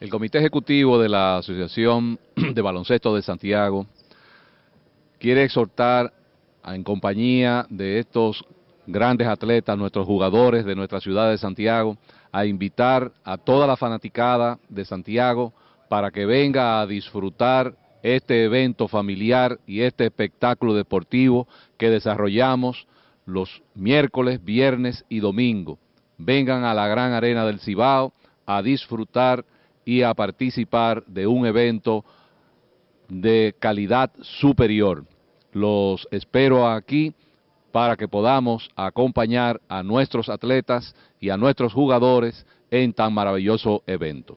El Comité Ejecutivo de la Asociación de Baloncesto de Santiago quiere exhortar en compañía de estos grandes atletas, nuestros jugadores de nuestra ciudad de Santiago, a invitar a toda la fanaticada de Santiago para que venga a disfrutar este evento familiar y este espectáculo deportivo que desarrollamos los miércoles, viernes y domingo. Vengan a la Gran Arena del Cibao a disfrutar y a participar de un evento de calidad superior. Los espero aquí para que podamos acompañar a nuestros atletas y a nuestros jugadores en tan maravilloso evento.